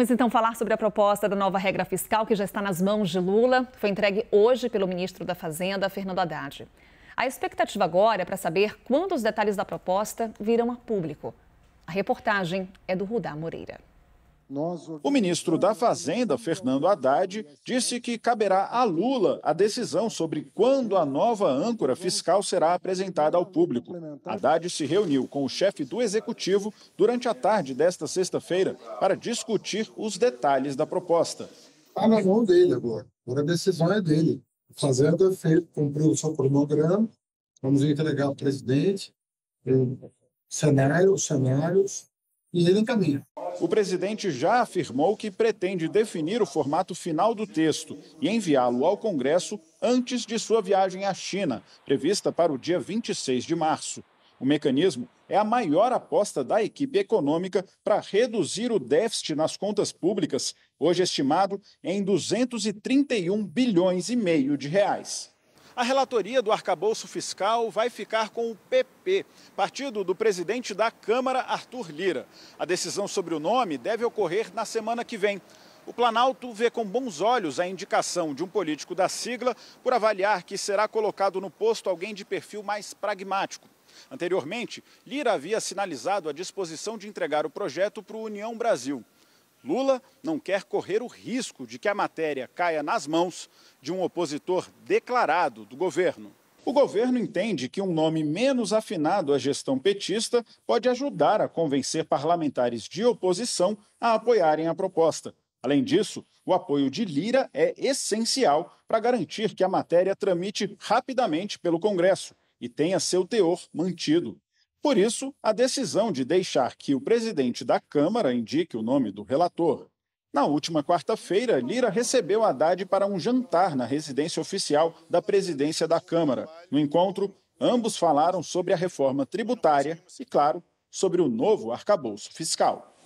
Vamos então falar sobre a proposta da nova regra fiscal que já está nas mãos de Lula. Foi entregue hoje pelo ministro da Fazenda, Fernando Haddad. A expectativa agora é para saber quando os detalhes da proposta virão a público. A reportagem é do Rudá Moreira. O ministro da Fazenda, Fernando Haddad, disse que caberá a Lula a decisão sobre quando a nova âncora fiscal será apresentada ao público. Haddad se reuniu com o chefe do executivo durante a tarde desta sexta-feira para discutir os detalhes da proposta. Está na mão dele agora. Agora a decisão é dele. A Fazenda fez, cumpriu o seu cronograma, vamos entregar ao presidente, cenário, cenários e ele encaminha. O presidente já afirmou que pretende definir o formato final do texto e enviá-lo ao Congresso antes de sua viagem à China, prevista para o dia 26 de março. O mecanismo é a maior aposta da equipe econômica para reduzir o déficit nas contas públicas, hoje estimado em 231 bilhões e meio de reais. A relatoria do arcabouço fiscal vai ficar com o PP, partido do presidente da Câmara, Arthur Lira. A decisão sobre o nome deve ocorrer na semana que vem. O Planalto vê com bons olhos a indicação de um político da sigla por avaliar que será colocado no posto alguém de perfil mais pragmático. Anteriormente, Lira havia sinalizado a disposição de entregar o projeto para o União Brasil. Lula não quer correr o risco de que a matéria caia nas mãos de um opositor declarado do governo. O governo entende que um nome menos afinado à gestão petista pode ajudar a convencer parlamentares de oposição a apoiarem a proposta. Além disso, o apoio de Lira é essencial para garantir que a matéria tramite rapidamente pelo Congresso e tenha seu teor mantido. Por isso, a decisão de deixar que o presidente da Câmara indique o nome do relator. Na última quarta-feira, Lira recebeu Haddad para um jantar na residência oficial da presidência da Câmara. No encontro, ambos falaram sobre a reforma tributária e, claro, sobre o novo arcabouço fiscal.